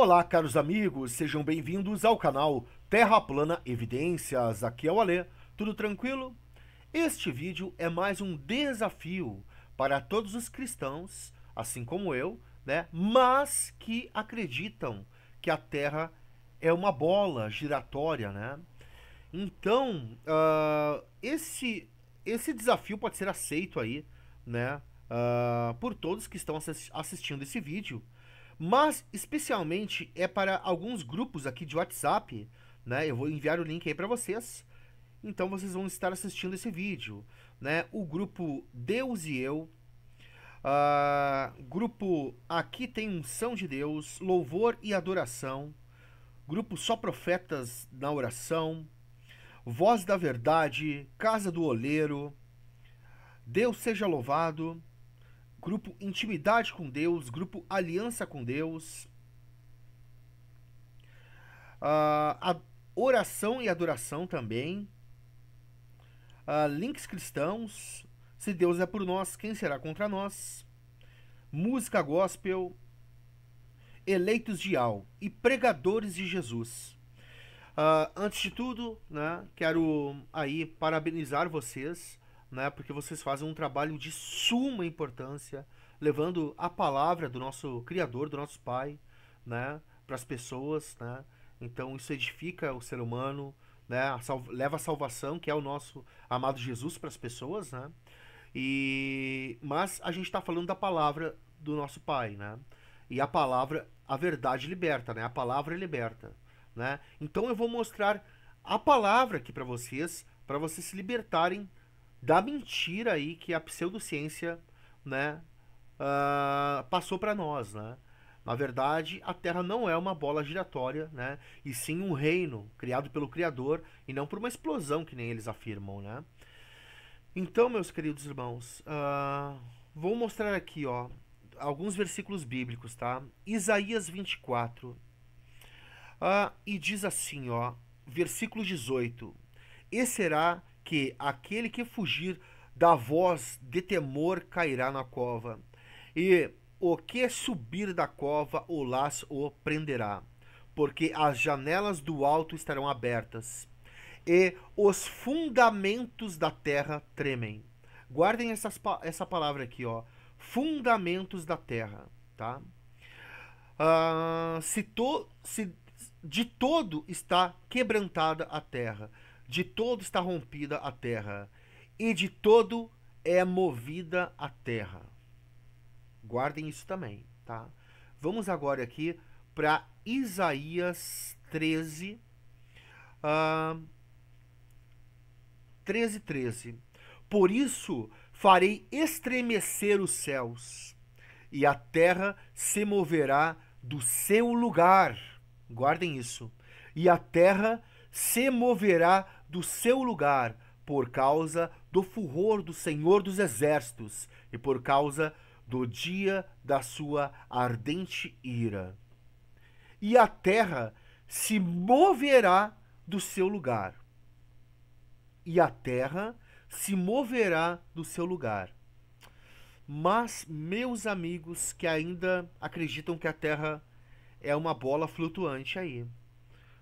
Olá, caros amigos, sejam bem-vindos ao canal Terra Plana Evidências. Aqui é o Alê, tudo tranquilo? Este vídeo é mais um desafio para todos os cristãos, assim como eu, né? Mas que acreditam que a Terra é uma bola giratória, né? Então, uh, esse, esse desafio pode ser aceito aí, né? Uh, por todos que estão assistindo esse vídeo mas especialmente é para alguns grupos aqui de WhatsApp, né? Eu vou enviar o link aí para vocês. Então vocês vão estar assistindo esse vídeo, né? O grupo Deus e Eu, uh, grupo Aqui tem unção de Deus, louvor e adoração, grupo Só Profetas na oração, Voz da Verdade, Casa do Oleiro, Deus seja louvado grupo Intimidade com Deus, grupo Aliança com Deus. Uh, oração e adoração também. Uh, links cristãos. Se Deus é por nós, quem será contra nós? Música gospel. Eleitos de Al e pregadores de Jesus. Uh, antes de tudo, né, quero aí parabenizar vocês né? Porque vocês fazem um trabalho de suma importância, levando a palavra do nosso Criador, do nosso Pai, né? Para as pessoas, né? Então isso edifica o ser humano, né? A leva a salvação, que é o nosso amado Jesus para as pessoas, né? E mas a gente está falando da palavra do nosso Pai, né? E a palavra, a verdade liberta, né? A palavra é liberta, né? Então eu vou mostrar a palavra aqui para vocês, para vocês se libertarem da mentira aí que a pseudociência, né, uh, passou para nós, né? Na verdade, a Terra não é uma bola giratória, né? E sim um reino criado pelo Criador e não por uma explosão que nem eles afirmam, né? Então, meus queridos irmãos, uh, vou mostrar aqui, ó, alguns versículos bíblicos, tá? Isaías 24. Uh, ah, e diz assim, ó, versículo 18: E será que aquele que fugir da voz de temor cairá na cova, e o que subir da cova o laço o prenderá, porque as janelas do alto estarão abertas, e os fundamentos da terra tremem. Guardem essas, essa palavra aqui, ó. Fundamentos da terra, tá? Uh, se, to, se de todo está quebrantada a terra. De todo está rompida a terra, e de todo é movida a terra. Guardem isso também, tá? Vamos agora aqui para Isaías 13, uh, 13, 13. Por isso farei estremecer os céus, e a terra se moverá do seu lugar. Guardem isso. E a terra se moverá do seu lugar por causa do furor do Senhor dos Exércitos e por causa do dia da sua ardente ira. E a terra se moverá do seu lugar. E a terra se moverá do seu lugar. Mas, meus amigos que ainda acreditam que a terra é uma bola flutuante aí.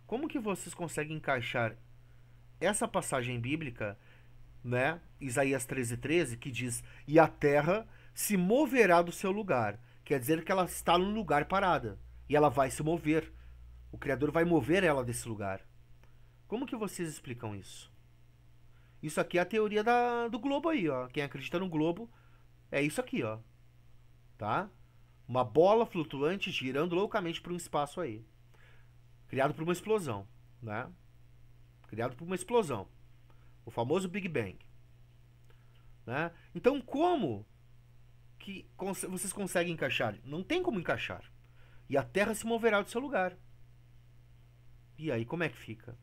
Como que vocês conseguem encaixar essa passagem bíblica, né? Isaías 13, 13, que diz: E a terra se moverá do seu lugar. Quer dizer que ela está num lugar parada. E ela vai se mover. O Criador vai mover ela desse lugar. Como que vocês explicam isso? Isso aqui é a teoria da, do globo aí, ó. Quem acredita no globo é isso aqui, ó. Tá? Uma bola flutuante girando loucamente por um espaço aí criado por uma explosão, né? Criado por uma explosão, o famoso Big Bang, né? Então como que vocês conseguem encaixar? Não tem como encaixar. E a Terra se moverá do seu lugar. E aí como é que fica,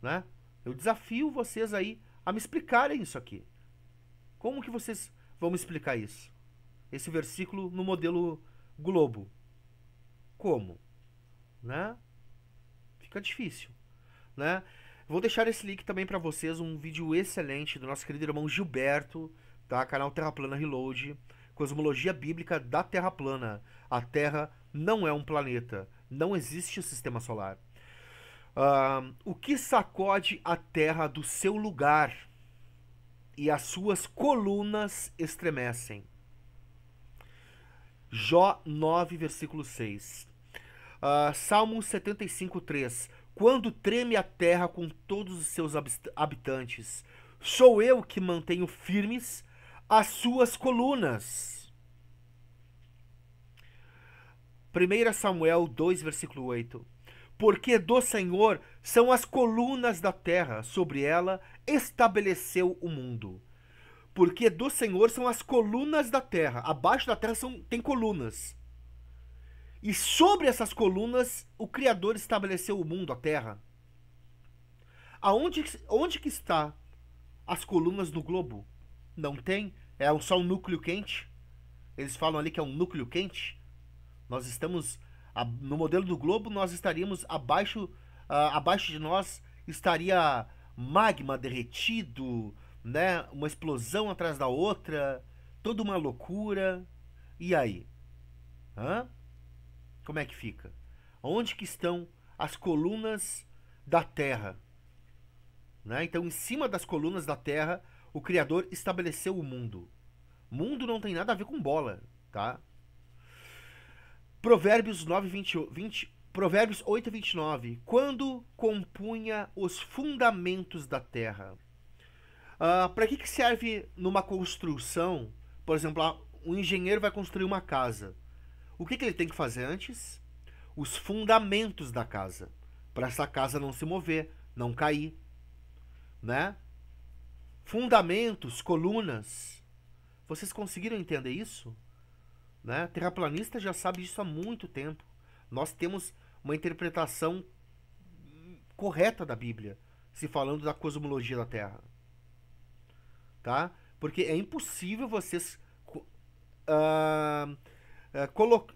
né? Eu desafio vocês aí a me explicarem isso aqui. Como que vocês vão me explicar isso? Esse versículo no modelo Globo. Como? né? Fica difícil, né? Vou deixar esse link também para vocês, um vídeo excelente do nosso querido irmão Gilberto, tá? Canal Terra Plana Reload, Cosmologia Bíblica da Terra Plana. A Terra não é um planeta, não existe o sistema solar. Uh, o que sacode a Terra do seu lugar e as suas colunas estremecem? Jó 9, versículo 6. Uh, Salmo 75:3 Quando treme a terra com todos os seus habitantes, sou eu que mantenho firmes as suas colunas. 1 Samuel 2, versículo 8 porque do Senhor são as colunas da terra, sobre ela estabeleceu o mundo. Porque do Senhor são as colunas da terra, abaixo da terra são, tem colunas. E sobre essas colunas, o Criador estabeleceu o mundo, a terra. Aonde onde que está as colunas no globo? Não tem? É só um núcleo quente? Eles falam ali que é um núcleo quente? Nós estamos no modelo do globo, nós estaríamos abaixo abaixo de nós estaria magma derretido, né? Uma explosão atrás da outra, toda uma loucura. E aí? Hã? como é que fica? Onde que estão as colunas da terra? Né? Então, em cima das colunas da terra, o Criador estabeleceu o mundo. Mundo não tem nada a ver com bola, tá? Provérbios 9, 20, 20, Provérbios 8, 29. Quando compunha os fundamentos da terra. Uh, ah, Para que, que serve numa construção? Por exemplo, ah, um engenheiro vai construir uma casa o que, que ele tem que fazer antes? Os fundamentos da casa, para essa casa não se mover, não cair, né? Fundamentos, colunas. Vocês conseguiram entender isso? Né? Terraplanista já sabe isso há muito tempo. Nós temos uma interpretação correta da Bíblia, se falando da cosmologia da Terra. Tá? Porque é impossível vocês uh, é,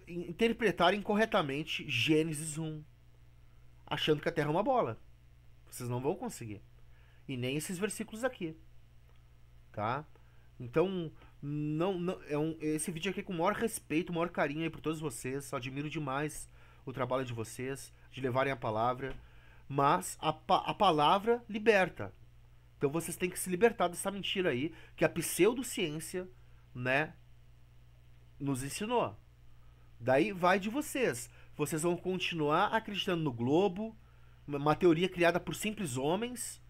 interpretarem corretamente Gênesis 1, achando que a Terra é uma bola. Vocês não vão conseguir. E nem esses versículos aqui. Tá? Então, não, não é um, esse vídeo aqui é com o maior respeito, o maior carinho aí por todos vocês. Admiro demais o trabalho de vocês, de levarem a palavra. Mas a, a palavra liberta. Então vocês têm que se libertar dessa mentira aí que a pseudociência, né, nos ensinou. Daí vai de vocês. Vocês vão continuar acreditando no globo, uma teoria criada por simples homens,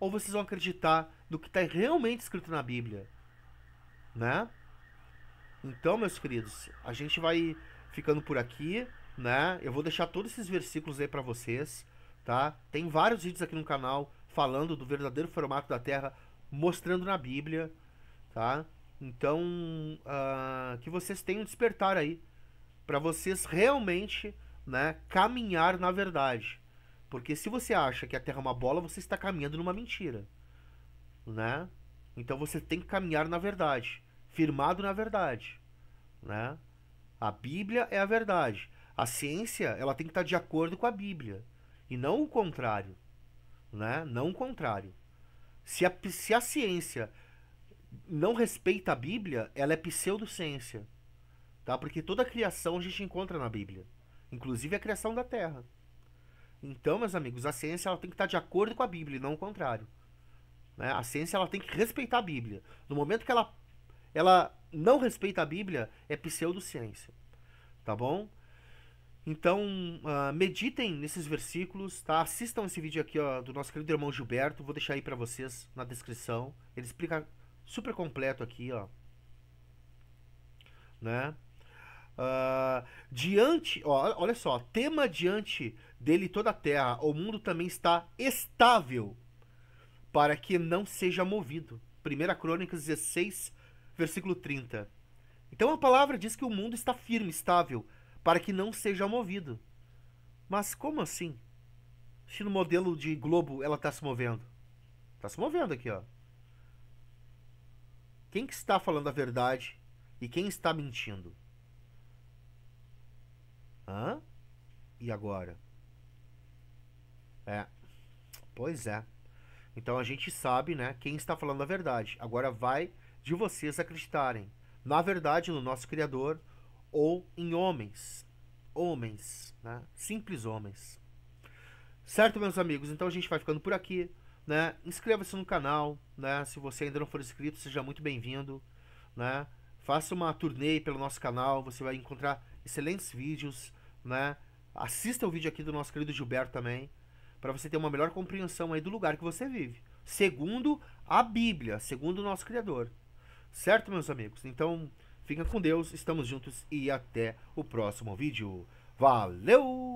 ou vocês vão acreditar no que está realmente escrito na Bíblia, né? Então, meus queridos, a gente vai ficando por aqui, né? Eu vou deixar todos esses versículos aí para vocês, tá? Tem vários vídeos aqui no canal falando do verdadeiro formato da Terra, mostrando na Bíblia, tá? Então, uh, que vocês tenham despertar aí para vocês realmente né, caminhar na verdade. Porque se você acha que a Terra é uma bola, você está caminhando numa mentira. Né? Então você tem que caminhar na verdade, firmado na verdade. Né? A Bíblia é a verdade. A ciência ela tem que estar tá de acordo com a Bíblia. E não o contrário. Né? Não o contrário. Se a, se a ciência não respeita a Bíblia, ela é pseudociência. Tá? Porque toda a criação a gente encontra na Bíblia, inclusive a criação da Terra. Então, meus amigos, a ciência ela tem que estar tá de acordo com a Bíblia, não o contrário. Né? A ciência ela tem que respeitar a Bíblia. No momento que ela, ela não respeita a Bíblia, é pseudociência. Tá bom? Então, uh, meditem nesses versículos, tá? Assistam esse vídeo aqui ó, do nosso querido irmão Gilberto. Vou deixar aí para vocês na descrição. Ele explica super completo aqui, ó. Né? Uh, diante, ó, olha só, tema diante dele toda a terra, o mundo também está estável para que não seja movido. 1 Crônicas 16, versículo 30. Então a palavra diz que o mundo está firme, estável, para que não seja movido. Mas como assim? Se no modelo de globo ela está se movendo. Está se movendo aqui, ó. Quem que está falando a verdade e quem está mentindo? Hã? E agora? É. Pois é. Então a gente sabe, né, quem está falando a verdade. Agora vai de vocês acreditarem na verdade no nosso Criador ou em homens. Homens, né? Simples homens. Certo, meus amigos? Então a gente vai ficando por aqui. Né? Inscreva-se no canal, né? Se você ainda não for inscrito, seja muito bem-vindo, né? Faça uma turnê pelo nosso canal, você vai encontrar excelentes vídeos, né? Assista o vídeo aqui do nosso querido Gilberto também, para você ter uma melhor compreensão aí do lugar que você vive. Segundo a Bíblia, segundo o nosso Criador. Certo, meus amigos? Então, fica com Deus, estamos juntos e até o próximo vídeo. Valeu!